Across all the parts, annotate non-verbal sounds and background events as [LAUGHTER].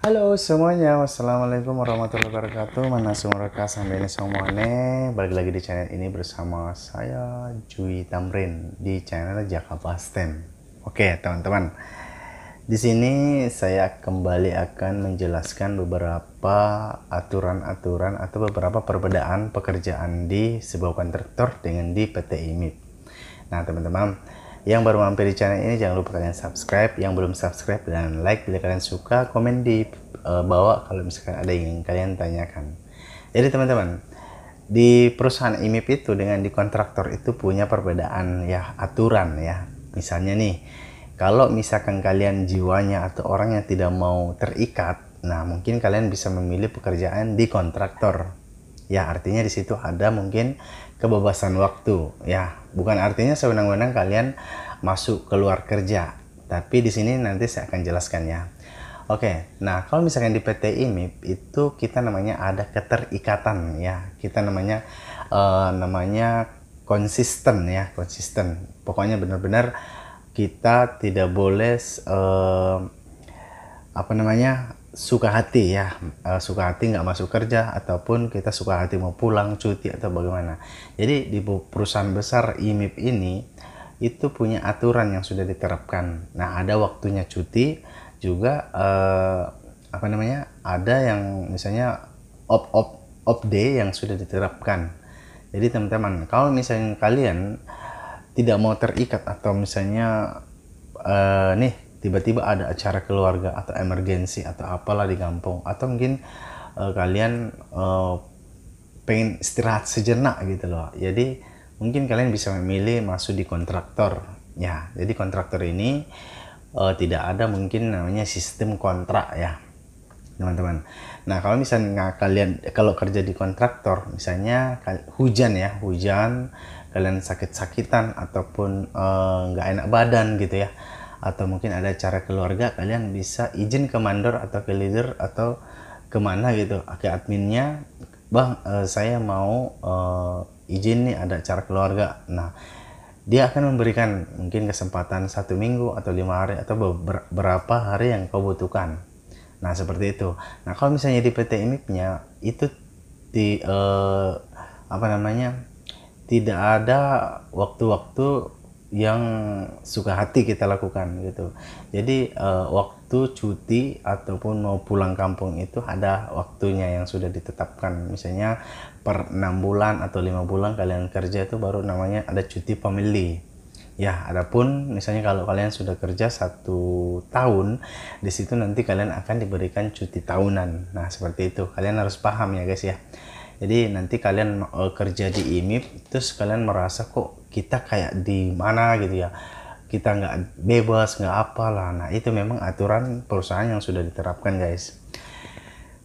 Halo semuanya, wassalamualaikum warahmatullahi wabarakatuh. Mana semua sampai ini semuanya. Balik lagi di channel ini bersama saya Jui Tamrin di channel Jakarta STEM. Oke teman-teman, di sini saya kembali akan menjelaskan beberapa aturan-aturan atau beberapa perbedaan pekerjaan di sebuah kontraktor dengan di PT IMIP. Nah teman-teman, yang baru mampir di channel ini jangan lupa kalian subscribe. Yang belum subscribe dan like bila kalian suka. Komen di uh, bawah kalau misalkan ada yang ingin kalian tanyakan. Jadi teman-teman, di perusahaan IMIP itu dengan di kontraktor itu punya perbedaan ya aturan ya. Misalnya nih, kalau misalkan kalian jiwanya atau orang yang tidak mau terikat, nah mungkin kalian bisa memilih pekerjaan di kontraktor. Ya, artinya di situ ada mungkin kebebasan waktu ya Bukan artinya sewenang-wenang kalian masuk keluar kerja, tapi di sini nanti saya akan jelaskan ya Oke, nah kalau misalkan di PT IMIP itu kita namanya ada keterikatan ya, kita namanya uh, namanya konsisten ya, konsisten. Pokoknya benar-benar kita tidak boleh uh, apa namanya suka hati ya eh, suka hati nggak masuk kerja ataupun kita suka hati mau pulang cuti atau bagaimana jadi di perusahaan besar IMIP ini itu punya aturan yang sudah diterapkan nah ada waktunya cuti juga uh, apa namanya ada yang misalnya op op op day yang sudah diterapkan jadi teman-teman kalau misalnya kalian tidak mau terikat atau misalnya uh, nih tiba-tiba ada acara keluarga atau emergensi atau apalah di kampung atau mungkin uh, kalian uh, pengen istirahat sejenak gitu loh jadi mungkin kalian bisa memilih masuk di kontraktor ya jadi kontraktor ini uh, tidak ada mungkin namanya sistem kontrak ya teman-teman nah kalau misalnya kalian kalau kerja di kontraktor misalnya hujan ya hujan kalian sakit-sakitan ataupun nggak uh, enak badan gitu ya atau mungkin ada cara keluarga kalian bisa izin ke mandor atau ke leader atau kemana gitu ke adminnya bang eh, saya mau eh, izin nih ada cara keluarga nah dia akan memberikan mungkin kesempatan satu minggu atau lima hari atau beberapa hari yang kau butuhkan nah seperti itu nah kalau misalnya di PT IMIP-nya itu di eh, apa namanya tidak ada waktu-waktu yang suka hati kita lakukan gitu. Jadi uh, waktu cuti ataupun mau pulang kampung itu ada waktunya yang sudah ditetapkan. Misalnya per enam bulan atau lima bulan kalian kerja itu baru namanya ada cuti pemilih. Ya, adapun misalnya kalau kalian sudah kerja satu tahun, di situ nanti kalian akan diberikan cuti tahunan. Nah, seperti itu. Kalian harus paham ya guys ya jadi nanti kalian uh, kerja di IMIP terus kalian merasa kok kita kayak di mana gitu ya kita nggak bebas nggak apalah nah itu memang aturan perusahaan yang sudah diterapkan guys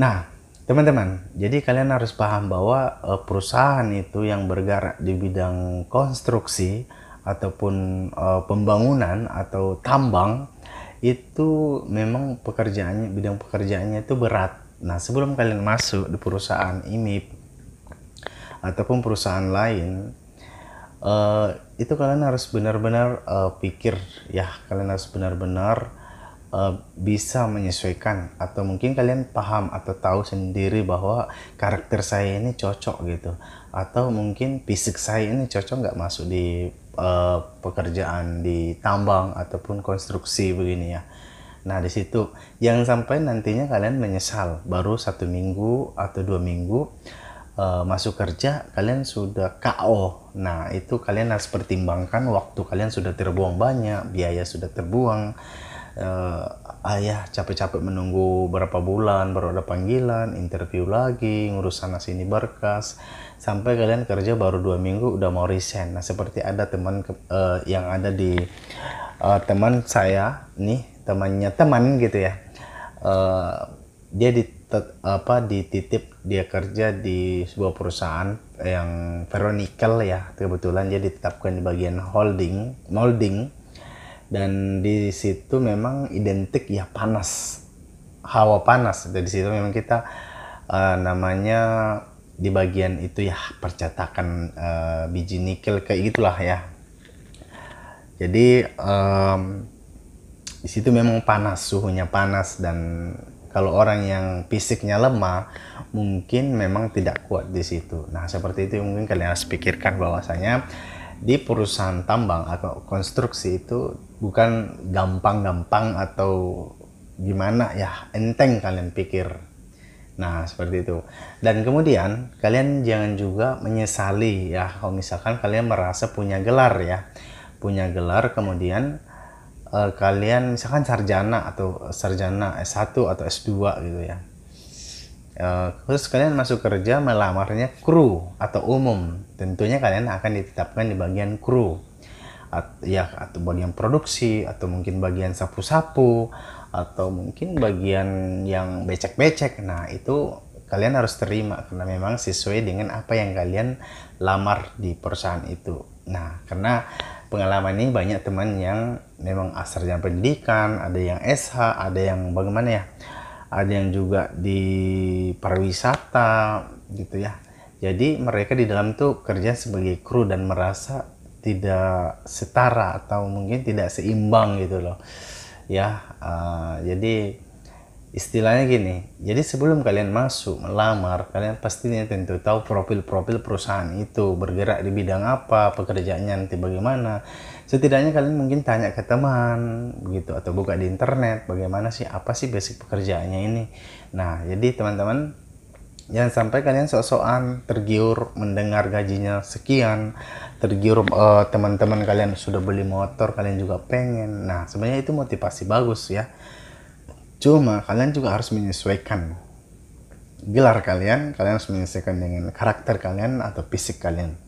nah teman-teman jadi kalian harus paham bahwa uh, perusahaan itu yang bergerak di bidang konstruksi ataupun uh, pembangunan atau tambang itu memang pekerjaannya bidang pekerjaannya itu berat Nah, sebelum kalian masuk di perusahaan IMIP, ataupun perusahaan lain uh, itu kalian harus benar-benar uh, pikir ya kalian harus benar-benar uh, bisa menyesuaikan atau mungkin kalian paham atau tahu sendiri bahwa karakter saya ini cocok gitu atau mungkin fisik saya ini cocok nggak masuk di uh, pekerjaan di tambang ataupun konstruksi begini ya Nah di situ jangan sampai nantinya kalian menyesal baru satu minggu atau dua minggu Eh, masuk kerja kalian sudah KO. Nah, itu kalian harus pertimbangkan waktu kalian sudah terbuang banyak, biaya sudah terbuang. Uh, ayah capek-capek menunggu berapa bulan baru ada panggilan, interview lagi, ngurus sana sini berkas, sampai kalian kerja baru dua minggu udah mau resign. Nah seperti ada teman uh, yang ada di uh, teman saya nih temannya teman gitu ya, uh, dia di apa dititip dia kerja di sebuah perusahaan yang Veronical ya kebetulan dia ditetapkan di bagian holding molding dan di situ memang identik ya panas hawa panas dari situ memang kita uh, namanya di bagian itu ya percetakan uh, biji nikel kayak gitulah ya jadi um, di situ memang panas suhunya panas dan kalau orang yang fisiknya lemah, mungkin memang tidak kuat di situ. Nah, seperti itu mungkin kalian harus pikirkan bahwasanya di perusahaan tambang atau konstruksi itu bukan gampang-gampang atau gimana ya enteng kalian pikir nah seperti itu dan kemudian kalian jangan juga menyesali ya kalau misalkan kalian merasa punya gelar ya punya gelar kemudian uh, kalian misalkan sarjana atau sarjana S1 atau S2 gitu ya. Uh, terus kalian masuk kerja melamarnya kru atau umum. Tentunya kalian akan ditetapkan di bagian kru. At, ya atau bagian produksi atau mungkin bagian sapu-sapu atau mungkin bagian yang becek-becek. Nah, itu kalian harus terima karena memang sesuai dengan apa yang kalian lamar di perusahaan itu. Nah, karena pengalaman ini banyak teman yang memang asalnya pendidikan, ada yang SH, ada yang bagaimana ya, ada yang juga di pariwisata gitu ya. Jadi mereka di dalam tuh kerja sebagai kru dan merasa tidak setara atau mungkin tidak seimbang gitu loh. Ya, uh, jadi istilahnya gini jadi sebelum kalian masuk melamar kalian pastinya tentu tahu profil-profil perusahaan itu bergerak di bidang apa pekerjaannya nanti bagaimana setidaknya kalian mungkin tanya ke teman begitu atau buka di internet bagaimana sih apa sih basic pekerjaannya ini nah jadi teman-teman jangan sampai kalian sok-sokan tergiur mendengar gajinya sekian tergiur teman eh, teman-teman kalian sudah beli motor kalian juga pengen nah sebenarnya itu motivasi bagus ya Cuma kalian juga harus menyesuaikan gelar kalian, kalian harus menyesuaikan dengan karakter kalian atau fisik kalian.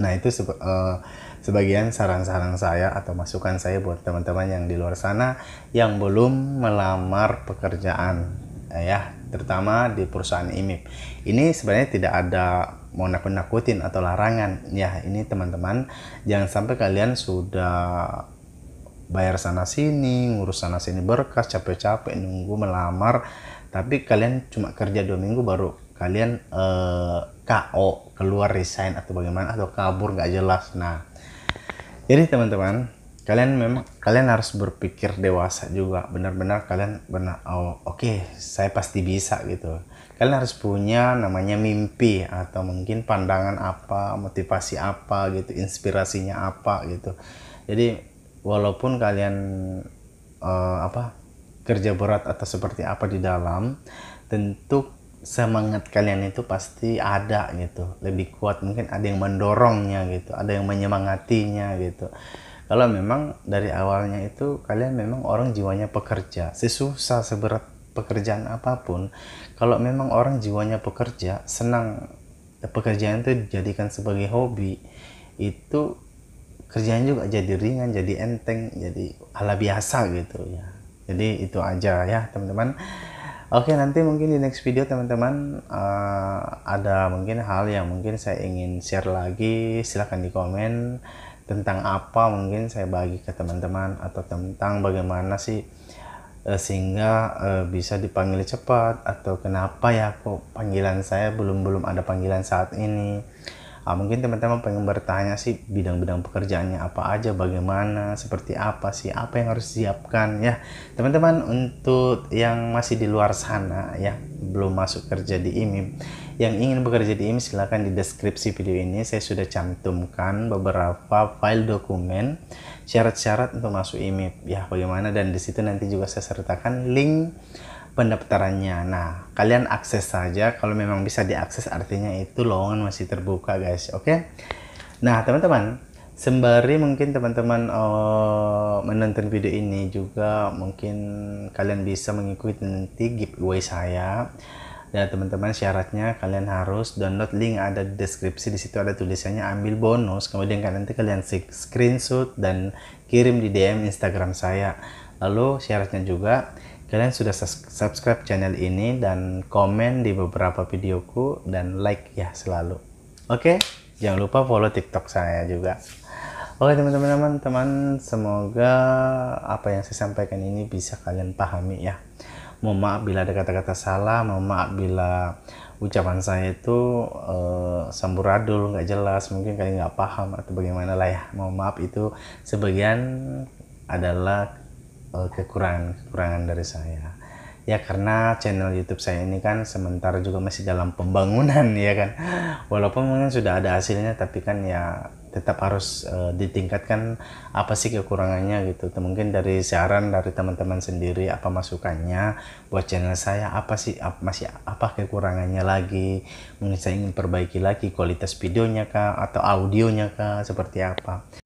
Nah itu sebe uh, sebagian saran-saran saya atau masukan saya buat teman-teman yang di luar sana yang belum melamar pekerjaan eh, ya terutama di perusahaan IMIP. Ini sebenarnya tidak ada mau nakut-nakutin atau larangan ya ini teman-teman jangan sampai kalian sudah bayar sana sini, ngurus sana sini berkas, capek-capek nunggu melamar, tapi kalian cuma kerja dua minggu baru kalian eh, KO keluar resign atau bagaimana atau kabur nggak jelas. Nah, jadi teman-teman kalian memang kalian harus berpikir dewasa juga benar-benar kalian benar oh, oke okay, saya pasti bisa gitu kalian harus punya namanya mimpi atau mungkin pandangan apa motivasi apa gitu inspirasinya apa gitu jadi walaupun kalian uh, apa kerja berat atau seperti apa di dalam tentu semangat kalian itu pasti ada gitu lebih kuat mungkin ada yang mendorongnya gitu ada yang menyemangatinya gitu kalau memang dari awalnya itu kalian memang orang jiwanya pekerja sesusah seberat pekerjaan apapun kalau memang orang jiwanya pekerja senang pekerjaan itu dijadikan sebagai hobi itu kerjanya juga jadi ringan jadi enteng jadi ala biasa gitu ya jadi itu aja ya teman-teman Oke nanti mungkin di next video teman-teman uh, ada mungkin hal yang mungkin saya ingin share lagi silahkan di komen tentang apa mungkin saya bagi ke teman-teman atau tentang bagaimana sih eh, sehingga uh, bisa dipanggil cepat atau kenapa ya kok panggilan saya belum belum ada panggilan saat ini uh, mungkin teman-teman pengen bertanya sih bidang-bidang pekerjaannya apa aja bagaimana seperti apa sih apa yang harus siapkan ya teman-teman untuk yang masih di luar sana ya belum masuk kerja di imip yang ingin bekerja di imip silahkan di deskripsi video ini saya sudah cantumkan beberapa file dokumen syarat-syarat untuk masuk IMIP ya bagaimana dan disitu nanti juga saya sertakan link pendaftarannya. Nah, kalian akses saja kalau memang bisa diakses artinya itu lowongan masih terbuka, guys. Oke. Okay? Nah, teman-teman, sembari mungkin teman-teman uh, menonton video ini juga mungkin kalian bisa mengikuti nanti giveaway saya ya teman-teman syaratnya kalian harus download link ada di deskripsi di situ ada tulisannya ambil bonus kemudian kalian nanti kalian screenshot dan kirim di DM Instagram saya lalu syaratnya juga Kalian sudah subscribe channel ini dan komen di beberapa videoku dan like ya selalu. Oke, okay? jangan lupa follow TikTok saya juga. Oke teman-teman, teman semoga apa yang saya sampaikan ini bisa kalian pahami ya. Mohon maaf bila ada kata-kata salah, mohon maaf bila ucapan saya itu uh, samburadul, nggak jelas, mungkin kalian nggak paham atau bagaimana lah ya. Mohon maaf itu sebagian adalah Eh, kekurangan kekurangan dari saya ya karena channel YouTube saya ini kan sementara juga masih dalam pembangunan [LAUGHS] ya kan walaupun mungkin sudah ada hasilnya tapi kan ya tetap harus uh, ditingkatkan apa sih kekurangannya gitu mungkin dari saran dari teman-teman sendiri apa masukannya buat channel saya apa sih ap, masih apa kekurangannya lagi mungkin saya ingin perbaiki lagi kualitas videonya kah atau audionya kah seperti apa